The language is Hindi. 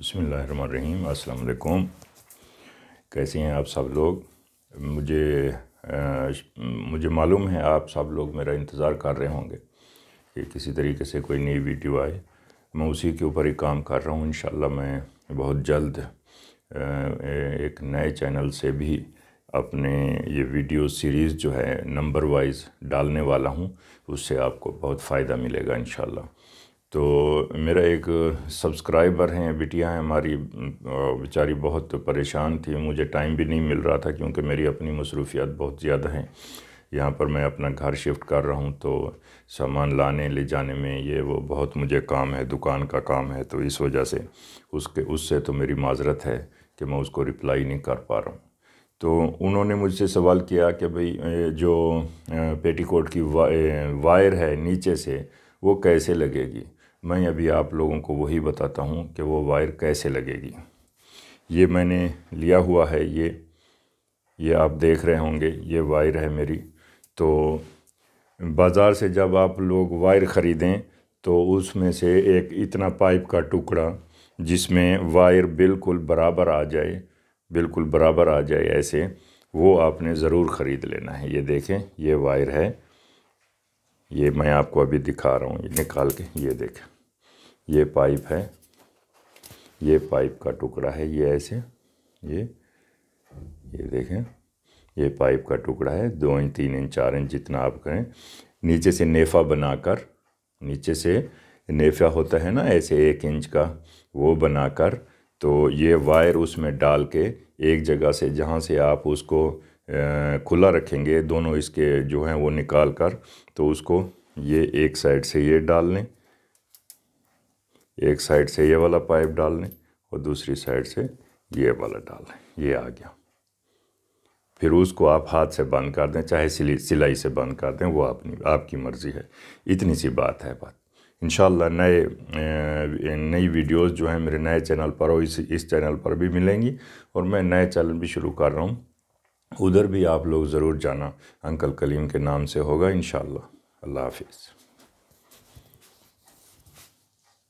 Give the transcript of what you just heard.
बसमीम अल्लाम कैसे हैं आप सब लोग मुझे आ, मुझे मालूम है आप सब लोग मेरा इंतज़ार कर रहे होंगे कि किसी तरीके से कोई नई वीडियो आए मैं उसी के ऊपर ही काम कर रहा हूँ इन मैं बहुत जल्द आ, एक नए चैनल से भी अपने ये वीडियो सीरीज़ जो है नंबर वाइज डालने वाला हूँ उससे आपको बहुत फ़ायदा मिलेगा इन तो मेरा एक सब्सक्राइबर हैं बिटिया हैं हमारी बेचारी बहुत परेशान थी मुझे टाइम भी नहीं मिल रहा था क्योंकि मेरी अपनी मसरूफियात बहुत ज़्यादा हैं यहाँ पर मैं अपना घर शिफ्ट कर रहा हूँ तो सामान लाने ले जाने में ये वो बहुत मुझे काम है दुकान का काम है तो इस वजह से उसके उससे तो मेरी माजरत है कि मैं उसको रिप्लाई नहीं कर पा रहा हूँ तो उन्होंने मुझसे सवाल किया कि भाई जो पेटीकोट की वा, वायर है नीचे से वो कैसे लगेगी मैं अभी आप लोगों को वही बताता हूँ कि वो वायर कैसे लगेगी ये मैंने लिया हुआ है ये ये आप देख रहे होंगे ये वायर है मेरी तो बाज़ार से जब आप लोग वायर ख़रीदें तो उसमें से एक इतना पाइप का टुकड़ा जिसमें वायर बिल्कुल बराबर आ जाए बिल्कुल बराबर आ जाए ऐसे वो आपने ज़रूर ख़रीद लेना है ये देखें ये वायर है ये मैं आपको अभी दिखा रहा हूँ ये निकाल के ये देखें ये पाइप है ये पाइप का टुकड़ा है ये ऐसे ये ये देखें ये पाइप का टुकड़ा है दो इंच तीन इंच चार इंच जितना आप करें नीचे से नेफा बनाकर नीचे से नेफा होता है ना ऐसे एक इंच का वो बनाकर तो ये वायर उसमें डाल के एक जगह से जहाँ से आप उसको खुला रखेंगे दोनों इसके जो हैं वो निकाल कर तो उसको ये एक साइड से ये डाल लें एक साइड से ये वाला पाइप डाल लें और दूसरी साइड से ये वाला डाल लें ये आ गया फिर उसको आप हाथ से बंद कर दें चाहे सिली सिलाई से बंद कर दें वो अपनी आपकी मर्ज़ी है इतनी सी बात है बात इन नए नई वीडियोस जो हैं मेरे नए चैनल पर और इस इस चैनल पर भी मिलेंगी और मैं नए चैनल भी शुरू कर रहा हूँ उधर भी आप लोग ज़रूर जाना अंकल कलीम के नाम से होगा इन अल्लाह हाफिज़